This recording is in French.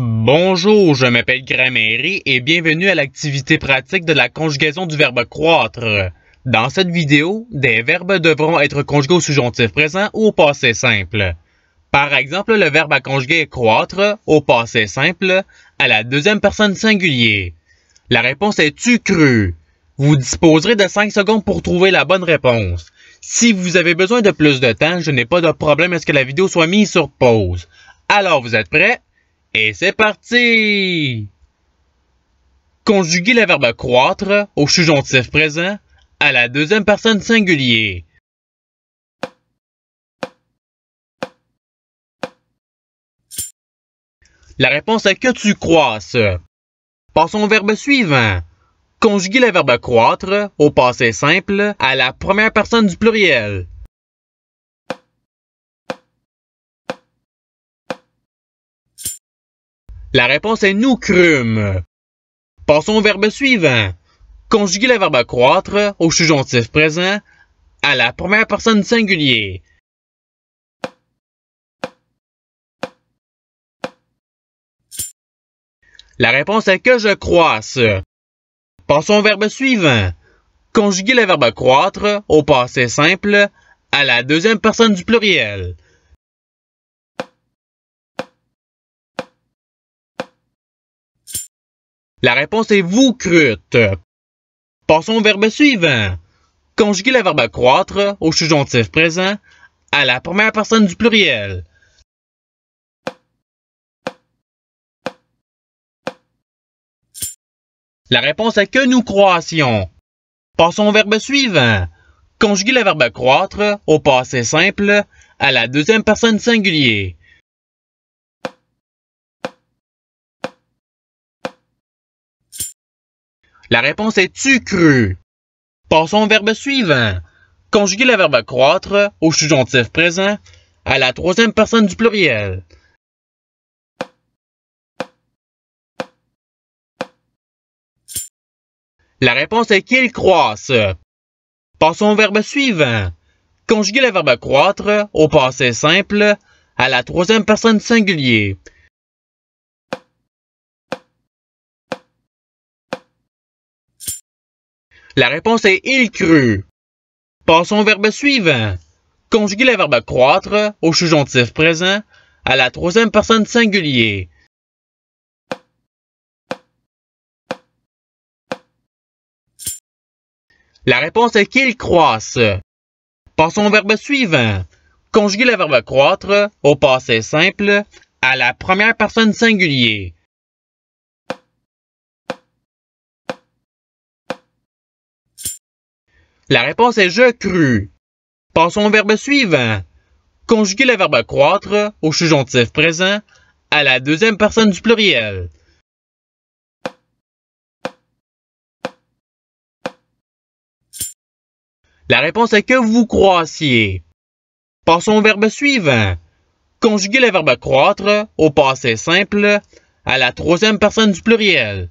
Bonjour, je m'appelle Grammaire et bienvenue à l'activité pratique de la conjugaison du verbe croître. Dans cette vidéo, des verbes devront être conjugués au subjonctif présent ou au passé simple. Par exemple, le verbe à conjuguer est croître au passé simple à la deuxième personne singulier. La réponse est tu cru. Vous disposerez de 5 secondes pour trouver la bonne réponse. Si vous avez besoin de plus de temps, je n'ai pas de problème à ce que la vidéo soit mise sur pause. Alors, vous êtes prêts? Et c'est parti! Conjuguer le verbe croître au subjonctif présent à la deuxième personne singulier. La réponse est que tu croisses. Passons au verbe suivant. Conjuguer le verbe croître au passé simple à la première personne du pluriel. La réponse est nous crûmes. Passons au verbe suivant. Conjuguez le verbe croître au subjonctif présent à la première personne singulier. La réponse est que je croisse. Passons au verbe suivant. Conjuguez le verbe croître au passé simple à la deuxième personne du pluriel. La réponse est vous crûte. Passons au verbe suivant. Conjuguez le verbe croître au subjonctif présent à la première personne du pluriel. La réponse est que nous croissions. Passons au verbe suivant. Conjuguez le verbe croître au passé simple à la deuxième personne singulier. La réponse est tu cru. Passons au verbe suivant. Conjuguez le verbe croître au subjonctif présent à la troisième personne du pluriel. La réponse est qu'il croisse. Passons au verbe suivant. Conjuguez le verbe croître au passé simple à la troisième personne singulier. La réponse est il crut. Passons au verbe suivant. Conjuguer le verbe croître au subjonctif présent à la troisième personne singulier. La réponse est qu'il croisse. Passons au verbe suivant. Conjuguez le verbe croître au passé simple à la première personne singulier. La réponse est je crus. Passons au verbe suivant. Conjuguez le verbe croître au subjonctif présent à la deuxième personne du pluriel. La réponse est que vous croissiez. Passons au verbe suivant. Conjuguez le verbe croître au passé simple à la troisième personne du pluriel.